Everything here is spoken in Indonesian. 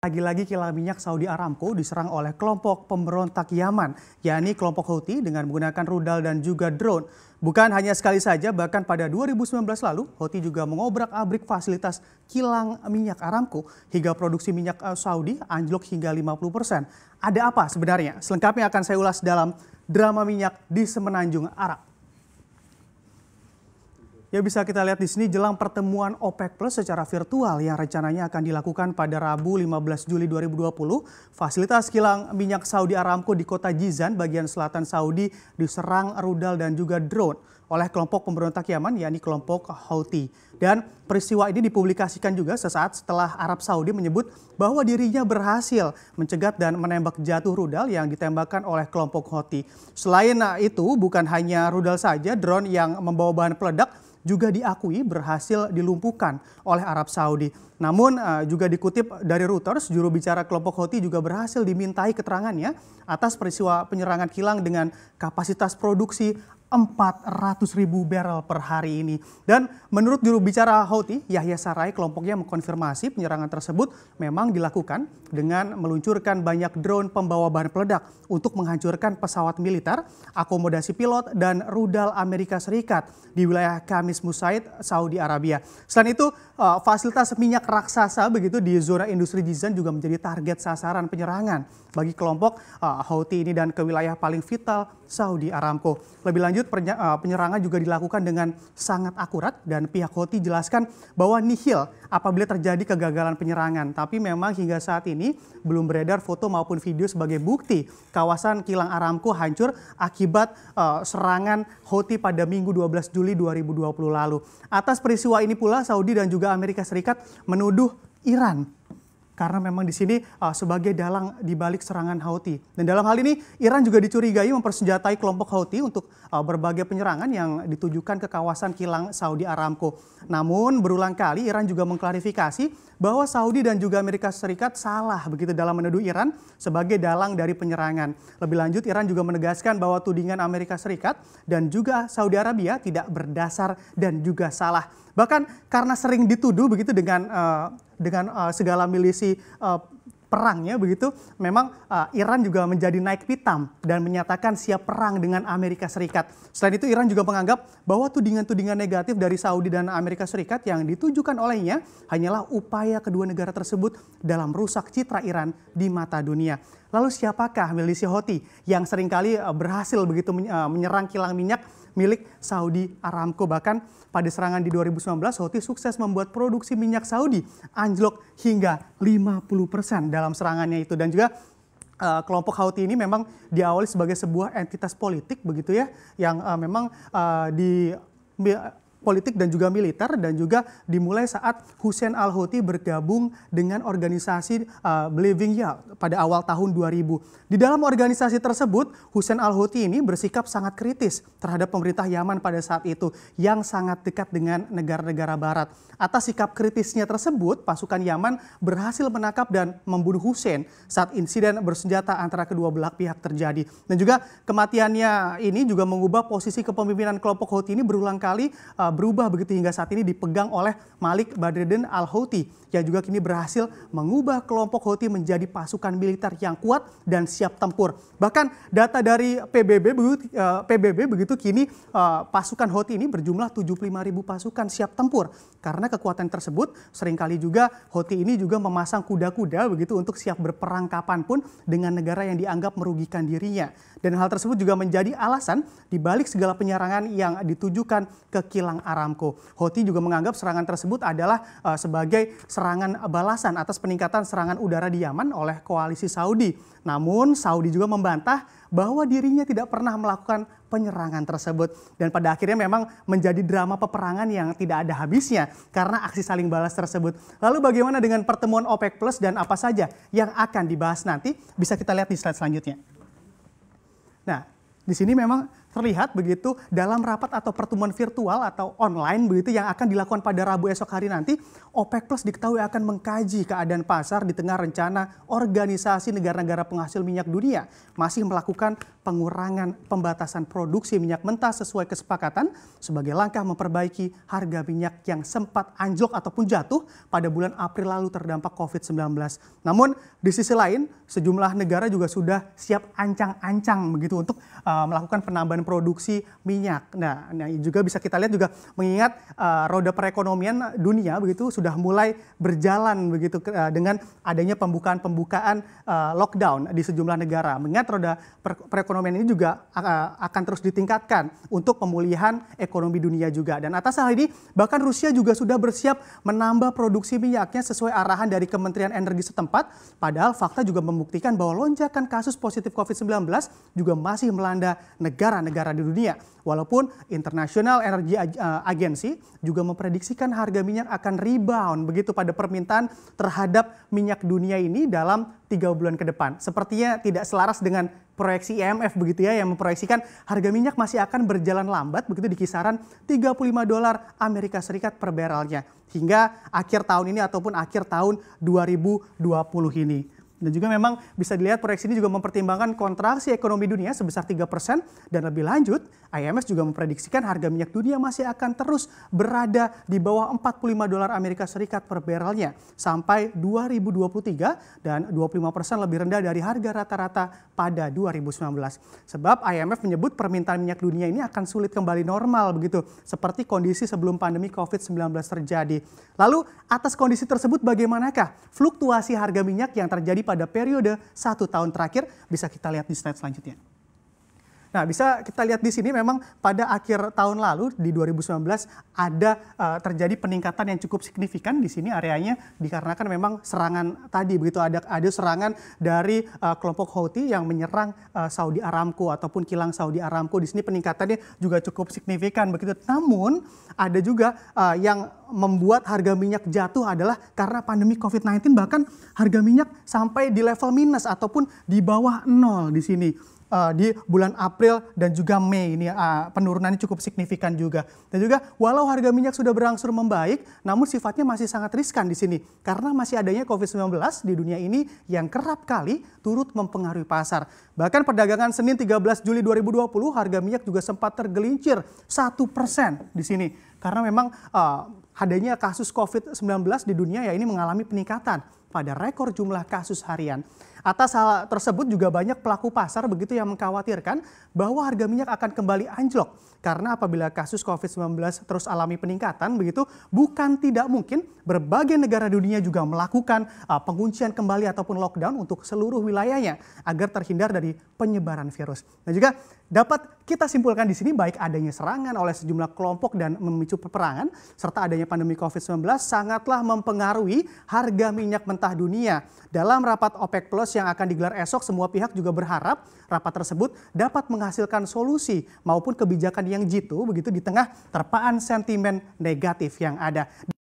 Lagi-lagi kilang minyak Saudi Aramco diserang oleh kelompok pemberontak Yaman, yakni kelompok Houthi dengan menggunakan rudal dan juga drone. Bukan hanya sekali saja, bahkan pada 2019 lalu, Houthi juga mengobrak-abrik fasilitas kilang minyak Aramco hingga produksi minyak eh, Saudi anjlok hingga 50 persen. Ada apa sebenarnya? Selengkapnya akan saya ulas dalam drama minyak di Semenanjung Arab. Ya bisa kita lihat di sini jelang pertemuan OPEC Plus secara virtual yang rencananya akan dilakukan pada Rabu 15 Juli 2020. Fasilitas kilang minyak Saudi Aramco di kota Jizan bagian selatan Saudi diserang rudal dan juga drone oleh kelompok pemberontak Yaman yakni kelompok Houthi. Dan peristiwa ini dipublikasikan juga sesaat setelah Arab Saudi menyebut bahwa dirinya berhasil mencegat dan menembak jatuh rudal yang ditembakkan oleh kelompok Houthi. Selain uh, itu bukan hanya rudal saja drone yang membawa bahan peledak juga diakui berhasil dilumpuhkan oleh Arab Saudi. Namun eh, juga dikutip dari Reuters, juru bicara kelompok Houthi juga berhasil dimintai keterangannya atas peristiwa penyerangan kilang dengan kapasitas produksi 400 ribu barrel per hari ini. Dan menurut juru bicara Houthi, Yahya Sarai, kelompoknya mengkonfirmasi penyerangan tersebut memang dilakukan dengan meluncurkan banyak drone pembawa bahan peledak untuk menghancurkan pesawat militer, akomodasi pilot, dan rudal Amerika Serikat di wilayah Kamis Musaid, Saudi Arabia. Selain itu, eh, fasilitas minyak raksasa begitu di zona industri Jizan juga menjadi target sasaran penyerangan bagi kelompok uh, Houthi ini dan ke wilayah paling vital Saudi Aramco. Lebih lanjut uh, penyerangan juga dilakukan dengan sangat akurat dan pihak Houthi jelaskan bahwa nihil apabila terjadi kegagalan penyerangan. Tapi memang hingga saat ini belum beredar foto maupun video sebagai bukti kawasan kilang Aramco hancur akibat uh, serangan Houthi pada Minggu 12 Juli 2020 lalu. Atas peristiwa ini pula Saudi dan juga Amerika Serikat menuduh Iran karena memang di sini uh, sebagai dalang dibalik serangan Houthi. Dan dalam hal ini Iran juga dicurigai mempersenjatai kelompok Houthi untuk uh, berbagai penyerangan yang ditujukan ke kawasan kilang Saudi Aramco. Namun berulang kali Iran juga mengklarifikasi bahwa Saudi dan juga Amerika Serikat salah begitu dalam menuduh Iran sebagai dalang dari penyerangan. Lebih lanjut Iran juga menegaskan bahwa tudingan Amerika Serikat dan juga Saudi Arabia tidak berdasar dan juga salah. Bahkan karena sering dituduh begitu dengan uh, dengan uh, segala milisi uh, perangnya begitu, memang uh, Iran juga menjadi naik pitam dan menyatakan siap perang dengan Amerika Serikat. Selain itu Iran juga menganggap bahwa tudingan-tudingan negatif dari Saudi dan Amerika Serikat yang ditujukan olehnya hanyalah upaya kedua negara tersebut dalam rusak citra Iran di mata dunia. Lalu siapakah milisi Houthi yang seringkali eh, berhasil begitu eh, menyerang kilang minyak milik Saudi Aramco. Bahkan pada serangan di 2019, Houthi sukses membuat produksi minyak Saudi anjlok hingga 50% dalam serangannya itu. Dan juga eh, kelompok Houthi ini memang diawali sebagai sebuah entitas politik begitu ya, yang memang di politik dan juga militer dan juga dimulai saat Hussein Al-Houthi bergabung dengan organisasi uh, Believing Ya pada awal tahun 2000. Di dalam organisasi tersebut, Hussein Al-Houthi ini bersikap sangat kritis terhadap pemerintah Yaman pada saat itu yang sangat dekat dengan negara-negara barat. Atas sikap kritisnya tersebut, pasukan Yaman berhasil menangkap dan membunuh Hussein saat insiden bersenjata antara kedua belah pihak terjadi. Dan juga kematiannya ini juga mengubah posisi kepemimpinan kelompok Houthi ini berulang kali uh, berubah begitu hingga saat ini dipegang oleh Malik Badreddin Al-Houthi yang juga kini berhasil mengubah kelompok Houthi menjadi pasukan militer yang kuat dan siap tempur. Bahkan data dari PBB begitu, eh, PBB begitu kini eh, pasukan Houthi ini berjumlah 75.000 pasukan siap tempur karena kekuatan tersebut seringkali juga Houthi ini juga memasang kuda-kuda begitu untuk siap berperang kapanpun dengan negara yang dianggap merugikan dirinya. Dan hal tersebut juga menjadi alasan dibalik segala penyerangan yang ditujukan ke kilang Aramco. Houthi juga menganggap serangan tersebut adalah uh, sebagai serangan balasan atas peningkatan serangan udara di Yaman oleh koalisi Saudi. Namun Saudi juga membantah bahwa dirinya tidak pernah melakukan penyerangan tersebut. Dan pada akhirnya memang menjadi drama peperangan yang tidak ada habisnya karena aksi saling balas tersebut. Lalu bagaimana dengan pertemuan OPEC Plus dan apa saja yang akan dibahas nanti bisa kita lihat di slide selanjutnya. Nah, di sini memang terlihat begitu dalam rapat atau pertemuan virtual atau online begitu yang akan dilakukan pada Rabu esok hari nanti, OPEC Plus diketahui akan mengkaji keadaan pasar di tengah rencana organisasi negara-negara penghasil minyak dunia masih melakukan pengurangan pembatasan produksi minyak mentah sesuai kesepakatan sebagai langkah memperbaiki harga minyak yang sempat anjlok ataupun jatuh pada bulan April lalu terdampak COVID-19. Namun di sisi lain sejumlah negara juga sudah siap ancang-ancang begitu untuk uh, melakukan penambahan dengan produksi minyak. Nah, nah juga bisa kita lihat juga mengingat uh, roda perekonomian dunia begitu sudah mulai berjalan begitu uh, dengan adanya pembukaan-pembukaan uh, lockdown di sejumlah negara. Mengingat roda per perekonomian ini juga uh, akan terus ditingkatkan untuk pemulihan ekonomi dunia juga. Dan atas hal ini bahkan Rusia juga sudah bersiap menambah produksi minyaknya sesuai arahan dari Kementerian Energi setempat. Padahal fakta juga membuktikan bahwa lonjakan kasus positif COVID-19 juga masih melanda negara-negara negara di dunia. Walaupun International Energy eh, Agency juga memprediksikan harga minyak akan rebound begitu pada permintaan terhadap minyak dunia ini dalam tiga bulan ke depan. Sepertinya tidak selaras dengan proyeksi IMF e begitu ya yang memproyeksikan harga minyak masih akan berjalan lambat begitu di kisaran 35 dolar Amerika Serikat per barrelnya hingga akhir tahun ini ataupun akhir tahun 2020 ini. Dan juga memang bisa dilihat proyeksi ini juga mempertimbangkan kontraksi ekonomi dunia sebesar 3% dan lebih lanjut IMF juga memprediksikan harga minyak dunia masih akan terus berada di bawah 45 dolar Amerika Serikat per barrelnya sampai 2023 dan 25% lebih rendah dari harga rata-rata pada 2019. Sebab IMF menyebut permintaan minyak dunia ini akan sulit kembali normal begitu seperti kondisi sebelum pandemi COVID-19 terjadi. Lalu atas kondisi tersebut bagaimanakah fluktuasi harga minyak yang terjadi pada periode satu tahun terakhir bisa kita lihat di slide selanjutnya. Nah, bisa kita lihat di sini memang pada akhir tahun lalu di 2019 ada uh, terjadi peningkatan yang cukup signifikan di sini areanya dikarenakan memang serangan tadi begitu ada ada serangan dari uh, kelompok Houthi yang menyerang uh, Saudi Aramco ataupun kilang Saudi Aramco di sini peningkatannya juga cukup signifikan begitu. Namun ada juga uh, yang membuat harga minyak jatuh adalah karena pandemi COVID-19 bahkan harga minyak sampai di level minus ataupun di bawah nol di sini uh, di bulan April dan juga Mei ini uh, penurunannya cukup signifikan juga. Dan juga walau harga minyak sudah berangsur membaik, namun sifatnya masih sangat riskan di sini karena masih adanya COVID-19 di dunia ini yang kerap kali turut mempengaruhi pasar. Bahkan perdagangan Senin 13 Juli 2020 harga minyak juga sempat tergelincir satu persen di sini karena memang uh, adanya kasus COVID-19 di dunia ya ini mengalami peningkatan pada rekor jumlah kasus harian. Atas hal tersebut juga banyak pelaku pasar begitu yang mengkhawatirkan bahwa harga minyak akan kembali anjlok karena apabila kasus COVID-19 terus alami peningkatan begitu bukan tidak mungkin berbagai negara dunia juga melakukan uh, penguncian kembali ataupun lockdown untuk seluruh wilayahnya agar terhindar dari penyebaran virus. Nah juga dapat kita simpulkan di sini baik adanya serangan oleh sejumlah kelompok dan memicu peperangan serta adanya pandemi COVID-19 sangatlah mempengaruhi harga minyak mentah pemerintah dunia. Dalam rapat OPEC Plus yang akan digelar esok, semua pihak juga berharap rapat tersebut dapat menghasilkan solusi maupun kebijakan yang jitu begitu di tengah terpaan sentimen negatif yang ada.